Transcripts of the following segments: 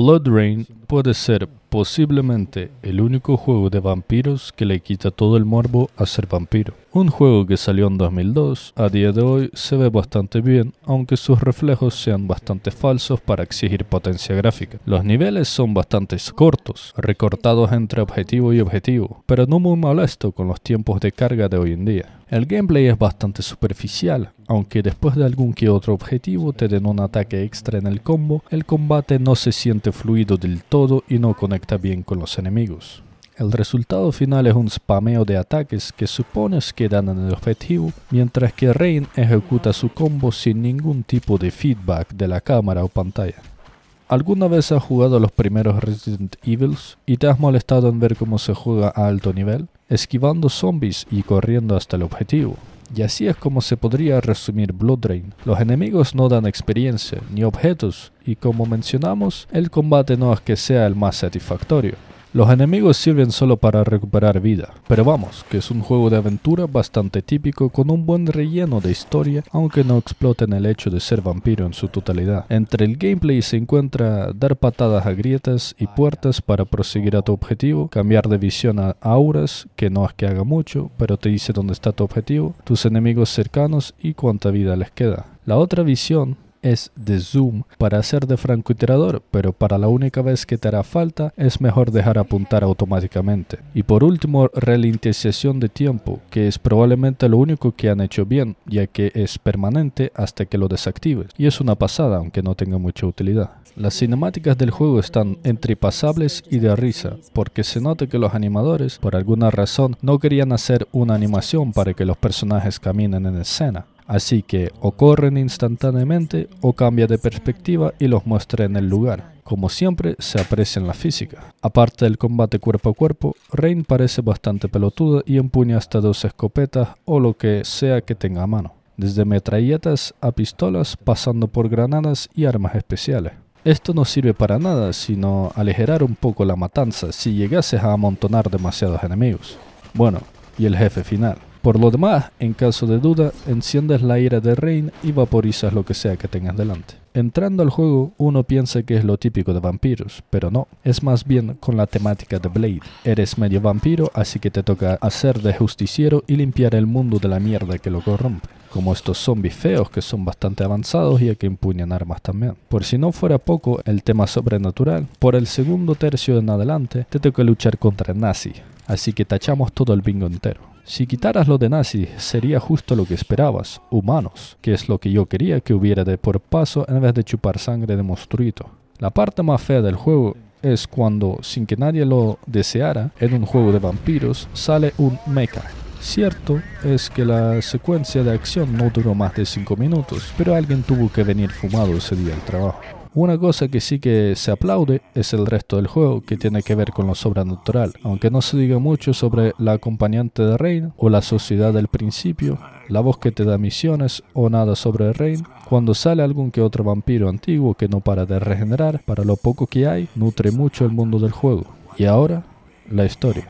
Blood Rain puede ser posiblemente el único juego de vampiros que le quita todo el morbo a ser vampiro. Un juego que salió en 2002, a día de hoy se ve bastante bien, aunque sus reflejos sean bastante falsos para exigir potencia gráfica. Los niveles son bastante cortos, recortados entre objetivo y objetivo, pero no muy molesto con los tiempos de carga de hoy en día. El gameplay es bastante superficial, aunque después de algún que otro objetivo te den un ataque extra en el combo, el combate no se siente fluido del todo y no conecta bien con los enemigos. El resultado final es un spameo de ataques que supones que dan en el objetivo, mientras que Rain ejecuta su combo sin ningún tipo de feedback de la cámara o pantalla. ¿Alguna vez has jugado los primeros Resident Evils y te has molestado en ver cómo se juega a alto nivel, esquivando zombies y corriendo hasta el objetivo? Y así es como se podría resumir Blood drain Los enemigos no dan experiencia ni objetos y como mencionamos, el combate no es que sea el más satisfactorio. Los enemigos sirven solo para recuperar vida, pero vamos, que es un juego de aventura bastante típico con un buen relleno de historia, aunque no exploten el hecho de ser vampiro en su totalidad. Entre el gameplay se encuentra dar patadas a grietas y puertas para proseguir a tu objetivo, cambiar de visión a auras, que no es que haga mucho, pero te dice dónde está tu objetivo, tus enemigos cercanos y cuánta vida les queda. La otra visión es de zoom para hacer de francotirador, pero para la única vez que te hará falta es mejor dejar apuntar automáticamente. Y por último, ralentización de tiempo, que es probablemente lo único que han hecho bien, ya que es permanente hasta que lo desactives, y es una pasada aunque no tenga mucha utilidad. Las cinemáticas del juego están entre pasables y de risa, porque se nota que los animadores, por alguna razón, no querían hacer una animación para que los personajes caminen en escena, Así que o corren instantáneamente o cambia de perspectiva y los muestra en el lugar. Como siempre, se aprecia en la física. Aparte del combate cuerpo a cuerpo, Rain parece bastante pelotuda y empuña hasta dos escopetas o lo que sea que tenga a mano. Desde metralletas a pistolas, pasando por granadas y armas especiales. Esto no sirve para nada, sino aligerar un poco la matanza si llegases a amontonar demasiados enemigos. Bueno, y el jefe final. Por lo demás, en caso de duda, enciendes la ira de Rain y vaporizas lo que sea que tengas delante. Entrando al juego, uno piensa que es lo típico de vampiros, pero no, es más bien con la temática de Blade. Eres medio vampiro, así que te toca hacer de justiciero y limpiar el mundo de la mierda que lo corrompe, como estos zombies feos que son bastante avanzados y a que empuñan armas también. Por si no fuera poco el tema sobrenatural, por el segundo tercio en adelante te toca luchar contra nazi, así que tachamos todo el bingo entero. Si quitaras lo de nazi, sería justo lo que esperabas, humanos, que es lo que yo quería que hubiera de por paso en vez de chupar sangre de monstruito. La parte más fea del juego es cuando, sin que nadie lo deseara, en un juego de vampiros sale un mecha. Cierto es que la secuencia de acción no duró más de 5 minutos, pero alguien tuvo que venir fumado ese día al trabajo. Una cosa que sí que se aplaude es el resto del juego, que tiene que ver con lo sobrenatural. Aunque no se diga mucho sobre la acompañante de Rein o la sociedad del principio, la voz que te da misiones o nada sobre Rein, cuando sale algún que otro vampiro antiguo que no para de regenerar, para lo poco que hay, nutre mucho el mundo del juego. Y ahora, la historia.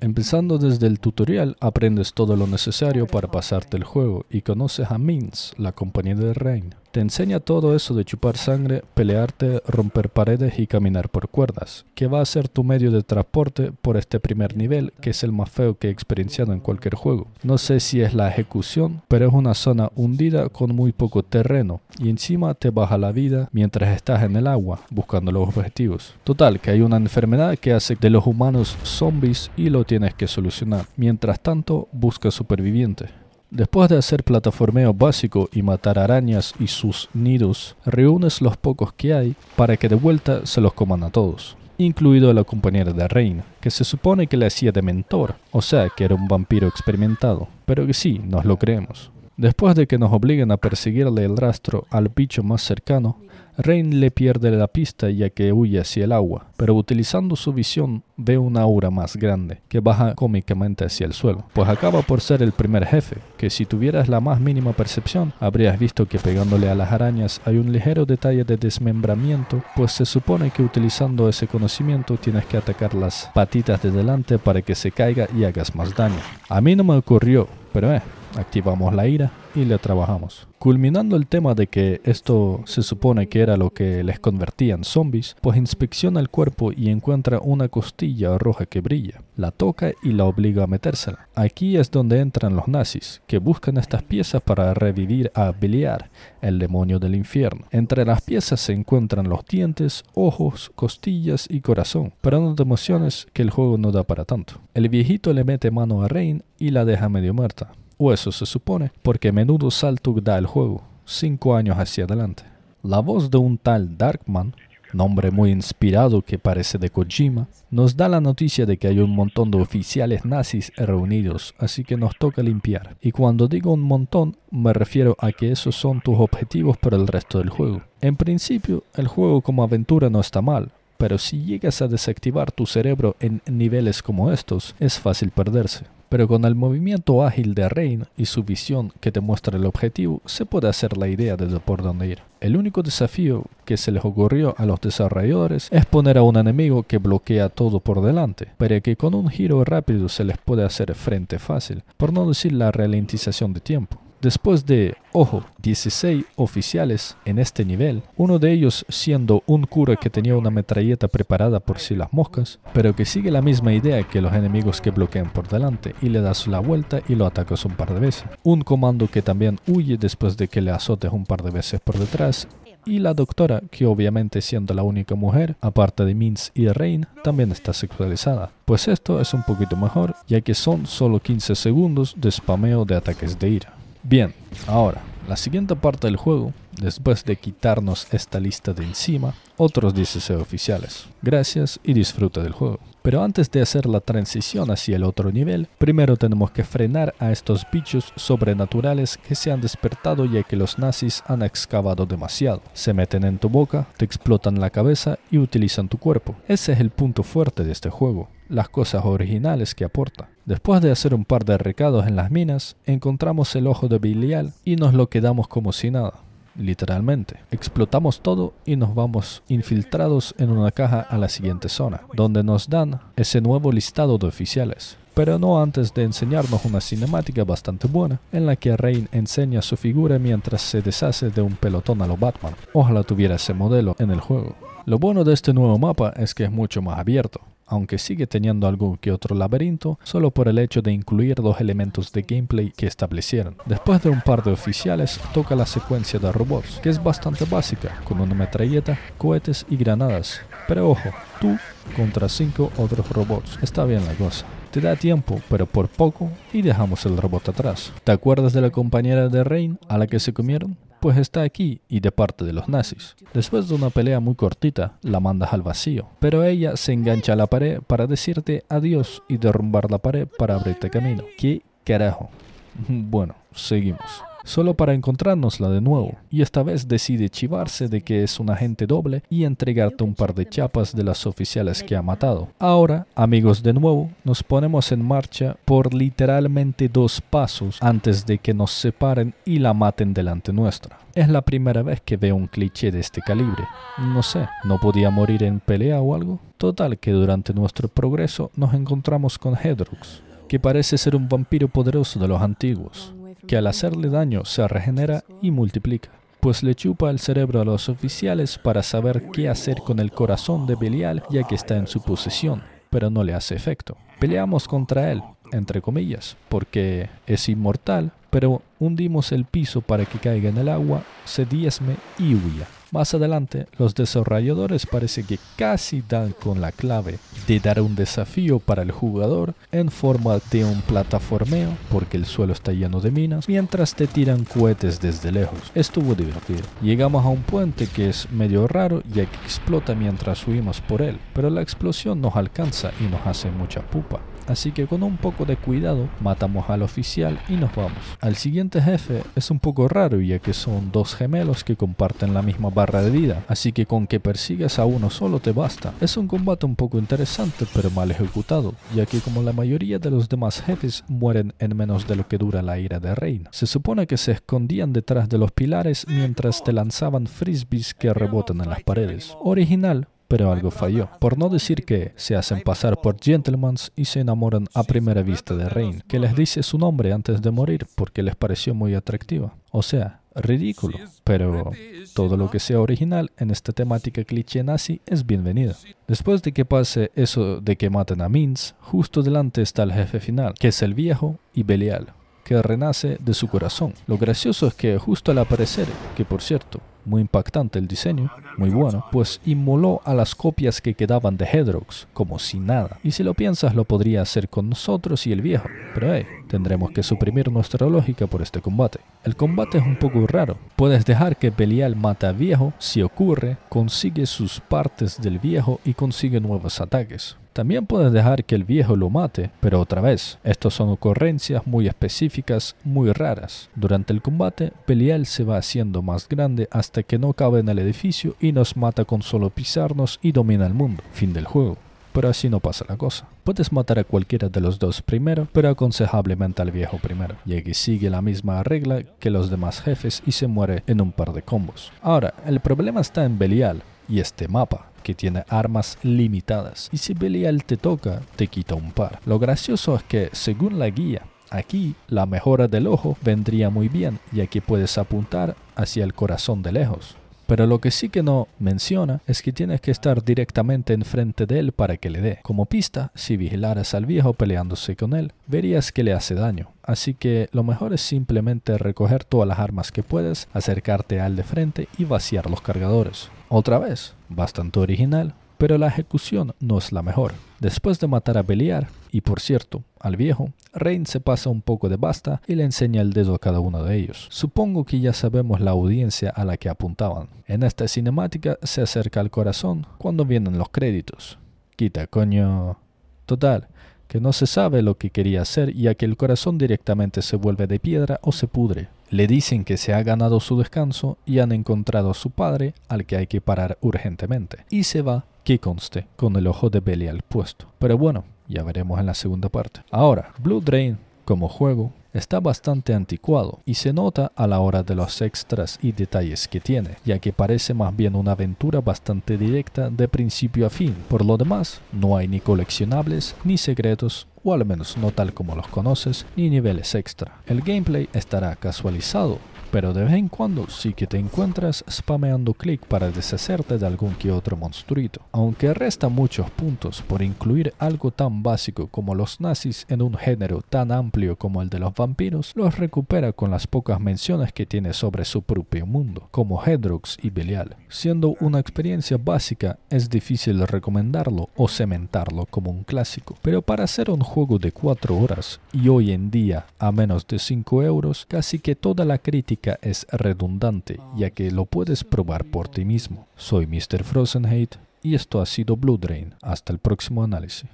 Empezando desde el tutorial, aprendes todo lo necesario para pasarte el juego y conoces a Mintz, la compañía de Rein. Te enseña todo eso de chupar sangre, pelearte, romper paredes y caminar por cuerdas, que va a ser tu medio de transporte por este primer nivel, que es el más feo que he experienciado en cualquier juego. No sé si es la ejecución, pero es una zona hundida con muy poco terreno, y encima te baja la vida mientras estás en el agua, buscando los objetivos. Total, que hay una enfermedad que hace de los humanos zombies y lo tienes que solucionar. Mientras tanto, busca supervivientes. Después de hacer plataformeo básico y matar arañas y sus nidos, reúnes los pocos que hay para que de vuelta se los coman a todos, incluido a la compañera de Reina, que se supone que le hacía de mentor, o sea que era un vampiro experimentado, pero que sí, nos lo creemos. Después de que nos obliguen a perseguirle el rastro al bicho más cercano, Rain le pierde la pista ya que huye hacia el agua, pero utilizando su visión ve una aura más grande, que baja cómicamente hacia el suelo, pues acaba por ser el primer jefe, que si tuvieras la más mínima percepción, habrías visto que pegándole a las arañas hay un ligero detalle de desmembramiento, pues se supone que utilizando ese conocimiento tienes que atacar las patitas de delante para que se caiga y hagas más daño. A mí no me ocurrió, pero eh, activamos la ira y la trabajamos. Culminando el tema de que esto se supone que era lo que les convertía en zombies, pues inspecciona el cuerpo y encuentra una costilla roja que brilla, la toca y la obliga a metérsela. Aquí es donde entran los nazis, que buscan estas piezas para revivir a Bilear, el demonio del infierno. Entre las piezas se encuentran los dientes, ojos, costillas y corazón, pero no te emociones que el juego no da para tanto. El viejito le mete mano a Rain y la deja medio muerta, o eso se supone, porque menudo salto da el juego, cinco años hacia adelante. La voz de un tal Darkman, nombre muy inspirado que parece de Kojima, nos da la noticia de que hay un montón de oficiales nazis reunidos, así que nos toca limpiar. Y cuando digo un montón, me refiero a que esos son tus objetivos para el resto del juego. En principio, el juego como aventura no está mal, pero si llegas a desactivar tu cerebro en niveles como estos, es fácil perderse. Pero con el movimiento ágil de Rain y su visión que te muestra el objetivo, se puede hacer la idea de por dónde ir. El único desafío que se les ocurrió a los desarrolladores es poner a un enemigo que bloquea todo por delante, para que con un giro rápido se les puede hacer frente fácil, por no decir la ralentización de tiempo. Después de, ojo, 16 oficiales en este nivel, uno de ellos siendo un cura que tenía una metralleta preparada por si sí las moscas, pero que sigue la misma idea que los enemigos que bloquean por delante y le das la vuelta y lo atacas un par de veces. Un comando que también huye después de que le azotes un par de veces por detrás y la doctora, que obviamente siendo la única mujer, aparte de Mins y Rain, también está sexualizada. Pues esto es un poquito mejor, ya que son solo 15 segundos de spameo de ataques de ira. Bien, ahora, la siguiente parte del juego después de quitarnos esta lista de encima, otros 16 oficiales. Gracias y disfruta del juego. Pero antes de hacer la transición hacia el otro nivel, primero tenemos que frenar a estos bichos sobrenaturales que se han despertado ya que los nazis han excavado demasiado. Se meten en tu boca, te explotan la cabeza y utilizan tu cuerpo. Ese es el punto fuerte de este juego, las cosas originales que aporta. Después de hacer un par de recados en las minas, encontramos el ojo de Bilial y nos lo quedamos como si nada literalmente. Explotamos todo y nos vamos infiltrados en una caja a la siguiente zona, donde nos dan ese nuevo listado de oficiales. Pero no antes de enseñarnos una cinemática bastante buena, en la que Rain enseña su figura mientras se deshace de un pelotón a lo Batman. Ojalá tuviera ese modelo en el juego. Lo bueno de este nuevo mapa es que es mucho más abierto, aunque sigue teniendo algún que otro laberinto, solo por el hecho de incluir dos elementos de gameplay que establecieron. Después de un par de oficiales, toca la secuencia de robots, que es bastante básica, con una metralleta, cohetes y granadas. Pero ojo, tú contra cinco otros robots, está bien la cosa te da tiempo, pero por poco, y dejamos el robot atrás. ¿Te acuerdas de la compañera de Rain a la que se comieron? pues está aquí y de parte de los nazis. Después de una pelea muy cortita, la mandas al vacío, pero ella se engancha a la pared para decirte adiós y derrumbar la pared para abrirte camino. ¿Qué carajo? Bueno, seguimos solo para encontrárnosla de nuevo. Y esta vez decide chivarse de que es un agente doble y entregarte un par de chapas de las oficiales que ha matado. Ahora, amigos de nuevo, nos ponemos en marcha por literalmente dos pasos antes de que nos separen y la maten delante nuestra. Es la primera vez que veo un cliché de este calibre. No sé, ¿no podía morir en pelea o algo? Total que durante nuestro progreso nos encontramos con Hedrox, que parece ser un vampiro poderoso de los antiguos que al hacerle daño se regenera y multiplica, pues le chupa el cerebro a los oficiales para saber qué hacer con el corazón de Belial ya que está en su posesión, pero no le hace efecto. Peleamos contra él, entre comillas, porque es inmortal, pero hundimos el piso para que caiga en el agua, se diezme y huya. Más adelante, los desarrolladores parece que casi dan con la clave de dar un desafío para el jugador en forma de un plataformeo, porque el suelo está lleno de minas, mientras te tiran cohetes desde lejos. Estuvo divertido. Llegamos a un puente que es medio raro y que explota mientras subimos por él, pero la explosión nos alcanza y nos hace mucha pupa así que con un poco de cuidado matamos al oficial y nos vamos. Al siguiente jefe es un poco raro ya que son dos gemelos que comparten la misma barra de vida, así que con que persigas a uno solo te basta. Es un combate un poco interesante pero mal ejecutado, ya que como la mayoría de los demás jefes mueren en menos de lo que dura la ira de Reina. Se supone que se escondían detrás de los pilares mientras te lanzaban frisbees que rebotan en las paredes. Original, pero algo falló, por no decir que se hacen pasar por gentleman's y se enamoran a primera vista de Rain, que les dice su nombre antes de morir porque les pareció muy atractiva. O sea, ridículo, pero todo lo que sea original en esta temática cliché nazi es bienvenido. Después de que pase eso de que maten a Mins, justo delante está el jefe final, que es el viejo y Belial, que renace de su corazón. Lo gracioso es que justo al aparecer, que por cierto, muy impactante el diseño, muy bueno, pues inmoló a las copias que quedaban de Hedrox, como si nada. Y si lo piensas, lo podría hacer con nosotros y el viejo, pero hey, tendremos que suprimir nuestra lógica por este combate. El combate es un poco raro, puedes dejar que Belial mata a viejo, si ocurre, consigue sus partes del viejo y consigue nuevos ataques. También puedes dejar que el viejo lo mate, pero otra vez, estas son ocurrencias muy específicas, muy raras. Durante el combate, Belial se va haciendo más grande hasta que no cabe en el edificio y nos mata con solo pisarnos y domina el mundo. Fin del juego pero así no pasa la cosa. Puedes matar a cualquiera de los dos primero, pero aconsejablemente al viejo primero, ya que sigue la misma regla que los demás jefes y se muere en un par de combos. Ahora, el problema está en Belial y este mapa que tiene armas limitadas y si Belial te toca, te quita un par. Lo gracioso es que, según la guía, Aquí la mejora del ojo vendría muy bien, ya que puedes apuntar hacia el corazón de lejos. Pero lo que sí que no menciona es que tienes que estar directamente enfrente de él para que le dé. Como pista, si vigilaras al viejo peleándose con él, verías que le hace daño. Así que lo mejor es simplemente recoger todas las armas que puedes, acercarte al de frente y vaciar los cargadores. Otra vez, bastante original, pero la ejecución no es la mejor. Después de matar a Beliar, y por cierto, al viejo, Rain se pasa un poco de basta y le enseña el dedo a cada uno de ellos. Supongo que ya sabemos la audiencia a la que apuntaban. En esta cinemática se acerca al corazón cuando vienen los créditos. Quita, coño. Total, que no se sabe lo que quería hacer y a que el corazón directamente se vuelve de piedra o se pudre. Le dicen que se ha ganado su descanso y han encontrado a su padre, al que hay que parar urgentemente. Y se va, que conste, con el ojo de al puesto. Pero bueno, ya veremos en la segunda parte. Ahora, Blue Drain como juego está bastante anticuado y se nota a la hora de los extras y detalles que tiene, ya que parece más bien una aventura bastante directa de principio a fin. Por lo demás, no hay ni coleccionables, ni secretos, o al menos no tal como los conoces, ni niveles extra. El gameplay estará casualizado, pero de vez en cuando sí que te encuentras spameando clic para deshacerte de algún que otro monstruito, aunque resta muchos puntos por incluir algo tan básico como los nazis en un género tan amplio como el de los vampiros, los recupera con las pocas menciones que tiene sobre su propio mundo, como Hedrox y Belial. Siendo una experiencia básica, es difícil recomendarlo o cementarlo como un clásico, pero para ser un juego de 4 horas y hoy en día a menos de 5 euros, casi que toda la crítica es redundante, ya que lo puedes probar por ti mismo. Soy Mr. Frozenhate y esto ha sido Blue Drain. Hasta el próximo análisis.